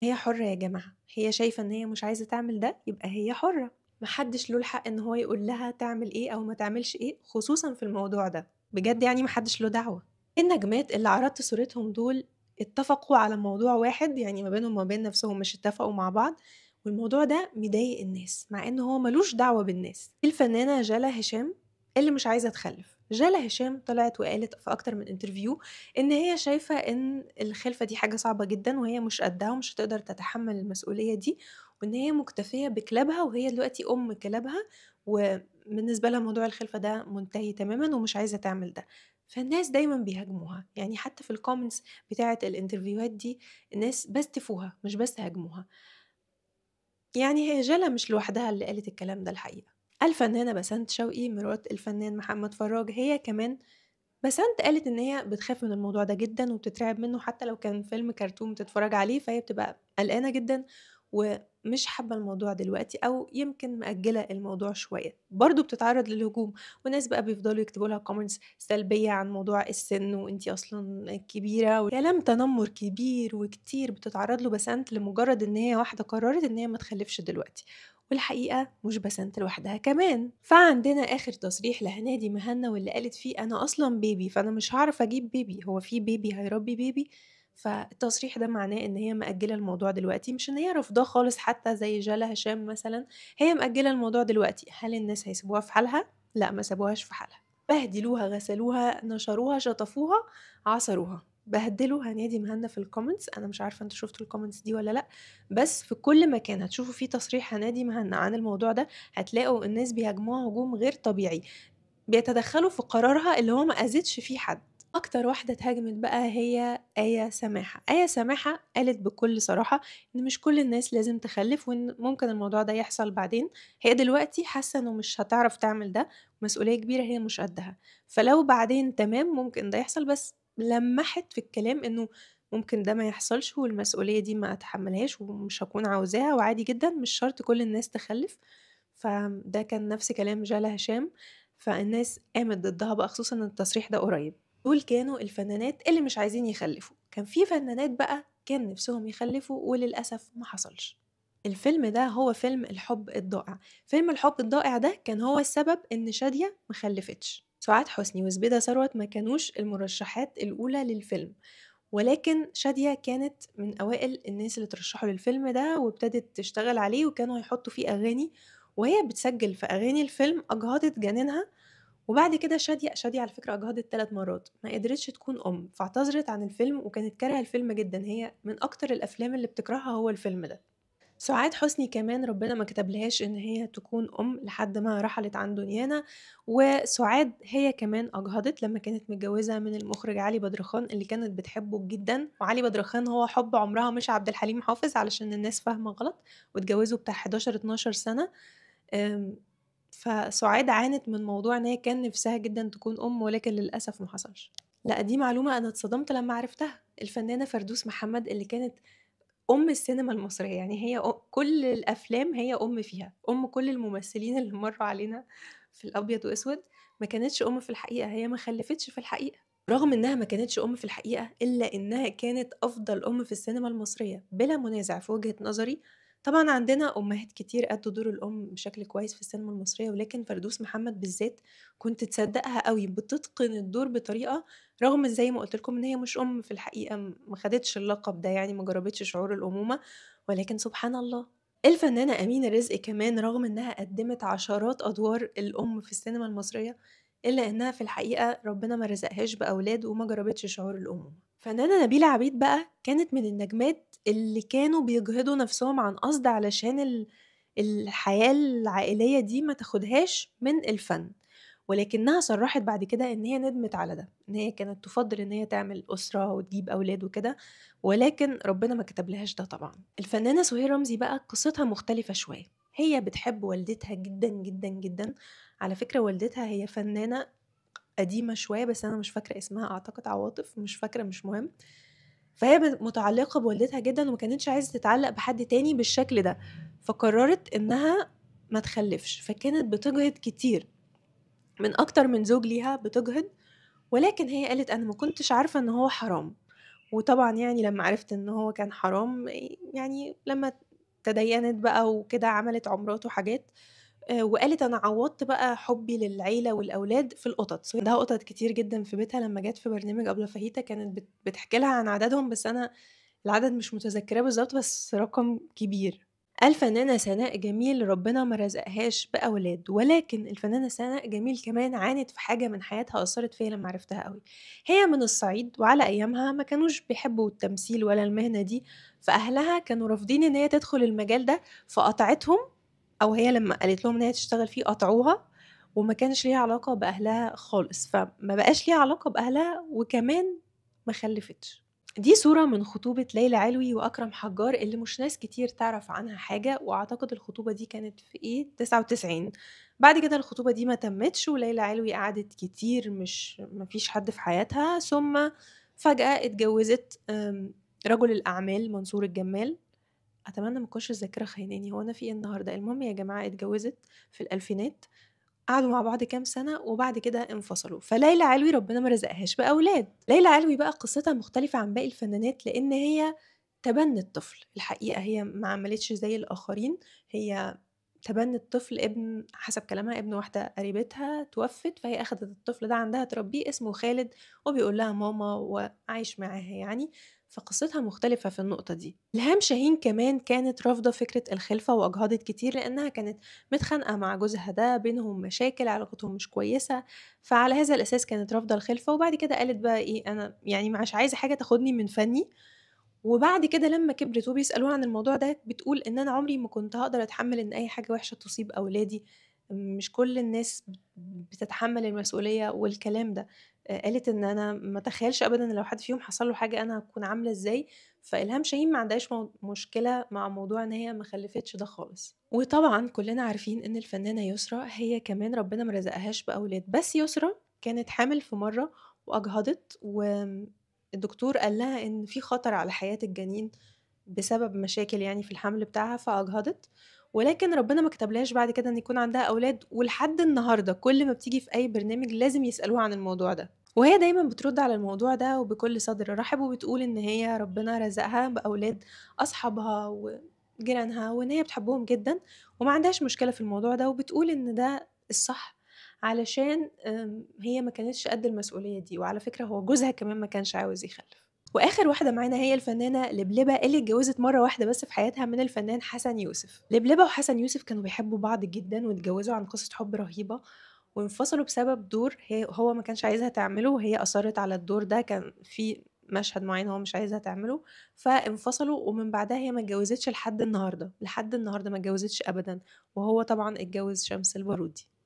هي حرة يا جماعة هي شايفة إن هي مش عايزة تعمل ده يبقى هي حرة محدش له الحق إن هو يقول لها تعمل إيه أو ما تعملش إيه خصوصا في الموضوع ده بجد يعني محدش له دعوة إيه النجمات اللي عرضت صورتهم دول اتفقوا على موضوع واحد يعني ما بينهم وما بين نفسهم مش اتفقوا مع بعض والموضوع ده مضايق الناس مع ان هو ملوش دعوه بالناس الفنانه جالا هشام اللي مش عايزه تخلف جالا هشام طلعت وقالت في أكتر من انترفيو إن هي شايفة إن الخلفة دي حاجة صعبة جدا وهي مش قدها ومش هتقدر تتحمل المسؤولية دي وإن هي مكتفية بكلابها وهي دلوقتي أم كلابها وبالنسبة لها موضوع الخلفة ده منتهي تماما ومش عايزة تعمل ده فالناس دايما بيهاجموها يعني حتى في الكومنتس بتاعة الانترفيوهات دي الناس بس تفوها مش بس هاجموها يعني هي جالا مش لوحدها اللي قالت الكلام ده الحقيقة الفنانة بسنت شوقي مرات الفنان محمد فراج هي كمان بسنت قالت ان هي بتخاف من الموضوع ده جدا وبتترعب منه حتى لو كان فيلم كرتون بتتفرج عليه فهي بتبقى قلقانة جدا ومش حابة الموضوع دلوقتي أو يمكن مأجلة الموضوع شوية برضو بتتعرض للهجوم وناس بقى بيفضلوا يكتبوا لها كومنتس سلبية عن موضوع السن وانتي أصلا كبيرة وكلام تنمر كبير وكتير بتتعرض له بسنت لمجرد إن هي واحدة قررت إن هي ما تخلفش دلوقتي والحقيقة مش بسنت لوحدها كمان فعندنا آخر تصريح لهنادي مهنا واللي قالت فيه أنا أصلا بيبي فأنا مش هعرف أجيب بيبي هو في بيبي هيربي بيبي فالتصريح ده معناه ان هي مأجله الموضوع دلوقتي مش ان هي رافضاه خالص حتى زي جالا هشام مثلا هي مأجله الموضوع دلوقتي هل الناس هيسيبوها في حالها لا ما سابوهاش في حالها بهدلوها غسلوها نشروها شطفوها عصروها بهدلوا هنادي مهنا في الكومنتس انا مش عارفه انتوا شفتوا الكومنتس دي ولا لا بس في كل مكان هتشوفوا فيه تصريح هنادي مهنا عن الموضوع ده هتلاقوا الناس بيهاجموها هجوم غير طبيعي بيتدخلوا في قرارها اللي هو ما اذتش فيه حد اكتر واحده اتهاجمت بقى هي ايه سماحه ايه سماحه قالت بكل صراحه ان مش كل الناس لازم تخلف وان ممكن الموضوع ده يحصل بعدين هي دلوقتي حاسه انه مش هتعرف تعمل ده مسؤوليه كبيره هي مش قدها فلو بعدين تمام ممكن ده يحصل بس لمحت في الكلام انه ممكن ده ما يحصلش والمسؤوليه دي ما اتحملهاش ومش هكون عاوزاها وعادي جدا مش شرط كل الناس تخلف فده كان نفس كلام جالا هشام فالناس قامت ضدها بقى خصوصا التصريح ده قريب دول كانوا الفنانات اللي مش عايزين يخلفوا كان في فنانات بقى كان نفسهم يخلفوا وللأسف ما حصلش الفيلم ده هو فيلم الحب الضائع فيلم الحب الضائع ده كان هو السبب ان شادية مخلفتش سعاد حسني وزبيدة ثروت ما كانوش المرشحات الأولى للفيلم ولكن شادية كانت من أوائل الناس اللي ترشحوا للفيلم ده وابتدت تشتغل عليه وكانوا هيحطوا فيه أغاني وهي بتسجل في أغاني الفيلم أجهضت جنينها وبعد كده شادية شادية على فكرة أجهضت ثلاث مرات ما قدرتش تكون أم فاعتذرت عن الفيلم وكانت كارهة الفيلم جدا هي من أكتر الأفلام اللي بتكرهها هو الفيلم ده سعاد حسني كمان ربنا ما كتبلهاش ان هي تكون ام لحد ما رحلت عن دنيانا وسعاد هي كمان اجهضت لما كانت متجوزه من المخرج علي بدرخان اللي كانت بتحبه جدا وعلي بدرخان هو حب عمرها مش عبد الحليم حافظ علشان الناس فاهمه غلط واتجوزوا بتاع 11 12 سنه آمم فسعاد عانت من موضوع ان هي كان نفسها جدا تكون ام ولكن للاسف ما حصلش لا دي معلومه انا اتصدمت لما عرفتها الفنانه فردوس محمد اللي كانت ام السينما المصريه يعني هي كل الافلام هي ام فيها ام كل الممثلين اللي مروا علينا في الابيض واسود ما كانتش ام في الحقيقه هي ما خلفتش في الحقيقه رغم انها ما كانتش ام في الحقيقه الا انها كانت افضل ام في السينما المصريه بلا منازع في وجهه نظري طبعا عندنا امهات كتير ادوا دور الام بشكل كويس في السينما المصريه ولكن فردوس محمد بالذات كنت تصدقها قوي بتتقن الدور بطريقه رغم زي ما قلت لكم ان هي مش ام في الحقيقه ما خدتش اللقب ده يعني ما جربتش شعور الامومه ولكن سبحان الله الفنانة أمينة رزق كمان رغم إنها قدمت عشرات أدوار الأم في السينما المصرية إلا إنها في الحقيقة ربنا ما رزقهاش بأولاد وما جربتش شعور الأمومة فنانة نبيلة عبيد بقى كانت من النجمات اللي كانوا بيجهدوا نفسهم عن قصد علشان الحياة العائلية دي ما تاخدهاش من الفن ولكنها صرحت بعد كده ان هي ندمت على ده ان هي كانت تفضل ان هي تعمل اسره وتجيب اولاد وكده ولكن ربنا ما كتب لهاش ده طبعا الفنانه سهير رمزي بقى قصتها مختلفه شويه هي بتحب والدتها جدا جدا جدا على فكره والدتها هي فنانه قديمه شويه بس انا مش فاكره اسمها اعتقد عواطف مش فاكره مش مهم فهي متعلقه بوالدتها جدا وما كانتش عايزه تتعلق بحد تاني بالشكل ده فقررت انها ما تخلفش فكانت بتجهد كتير من اكتر من زوج ليها بتجهد ولكن هي قالت انا ما كنتش عارفه ان هو حرام وطبعا يعني لما عرفت ان هو كان حرام يعني لما تدينت بقى وكده عملت عمرات وحاجات آه، وقالت انا عوضت بقى حبي للعيله والاولاد في القطط عندها قطط كتير جدا في بيتها لما جت في برنامج قبل فهيتا كانت بتحكي لها عن عددهم بس انا العدد مش متذكراه بالظبط بس رقم كبير الفنانة سناء جميل ربنا ما رزقهاش بأولاد ولكن الفنانة سناء جميل كمان عانت في حاجة من حياتها أثرت فيا لما عرفتها قوي هي من الصعيد وعلى أيامها ما كانوش بيحبوا التمثيل ولا المهنة دي فأهلها كانوا رافضين إن هي تدخل المجال ده فقطعتهم او هي لما قالت لهم ان هي تشتغل فيه قطعوها وما كانش ليها علاقه باهلها خالص فما بقاش ليها علاقه باهلها وكمان ما خلفتش دي صورة من خطوبة ليلى علوي وأكرم حجار اللي مش ناس كتير تعرف عنها حاجة وأعتقد الخطوبة دي كانت في إيه 99 بعد كده الخطوبة دي ما تمتش وليلى علوي قعدت كتير مش مفيش حد في حياتها ثم فجأة اتجوزت رجل الأعمال منصور الجمال اتمنى ما تكونش الذاكره خايناني هو انا في ايه النهارده المهم يا جماعه اتجوزت في الالفينات قعدوا مع بعض كام سنه وبعد كده انفصلوا فليلى علوي ربنا ما رزقهاش باولاد ليلى علوي بقى قصتها مختلفه عن باقي الفنانات لان هي تبنت طفل الحقيقه هي ما عملتش زي الاخرين هي تبنت طفل ابن حسب كلامها ابن واحدة قريبتها توفت فهي أخدت الطفل ده عندها تربيه اسمه خالد وبيقول لها ماما وعايش معاها يعني فقصتها مختلفة في النقطة دي إلهام شاهين كمان كانت رافضة فكرة الخلفة وأجهضت كتير لأنها كانت متخانقة مع جوزها ده بينهم مشاكل علاقتهم مش كويسة فعلى هذا الأساس كانت رافضة الخلفة وبعد كده قالت بقى إيه أنا يعني مش عايزة حاجة تاخدني من فني وبعد كده لما كبرت وبيسألوها عن الموضوع ده بتقول إن أنا عمري ما كنت هقدر أتحمل إن أي حاجة وحشة تصيب أولادي مش كل الناس بتتحمل المسؤوليه والكلام ده قالت ان انا ما تخيلش ابدا لو حد فيهم حصل له حاجه انا هكون عامله ازاي فالهام شاهين ما عندهاش مشكله مع موضوع ان هي ما خلفتش ده خالص وطبعا كلنا عارفين ان الفنانه يسرا هي كمان ربنا ما رزقهاش باولاد بس يسرا كانت حامل في مره واجهضت والدكتور قال لها ان في خطر على حياه الجنين بسبب مشاكل يعني في الحمل بتاعها فاجهضت ولكن ربنا ما كتبلهاش بعد كده ان يكون عندها اولاد ولحد النهارده كل ما بتيجي في اي برنامج لازم يسالوها عن الموضوع ده وهي دايما بترد على الموضوع ده وبكل صدر رحب وبتقول ان هي ربنا رزقها باولاد اصحابها وجيرانها وان هي بتحبهم جدا وما عندهاش مشكله في الموضوع ده وبتقول ان ده الصح علشان هي ما كانتش قد المسؤوليه دي وعلى فكره هو جوزها كمان ما كانش عاوز يخلف واخر واحده معانا هي الفنانه لبلبه اللي اتجوزت مره واحده بس في حياتها من الفنان حسن يوسف لبلبه وحسن يوسف كانوا بيحبوا بعض جدا واتجوزوا عن قصه حب رهيبه وانفصلوا بسبب دور هي هو ما كانش عايزها تعمله وهي اصرت على الدور ده كان في مشهد معين هو مش عايزها تعمله فانفصلوا ومن بعدها هي ما اتجوزتش لحد النهارده لحد النهارده ما اتجوزتش ابدا وهو طبعا اتجوز شمس البارودي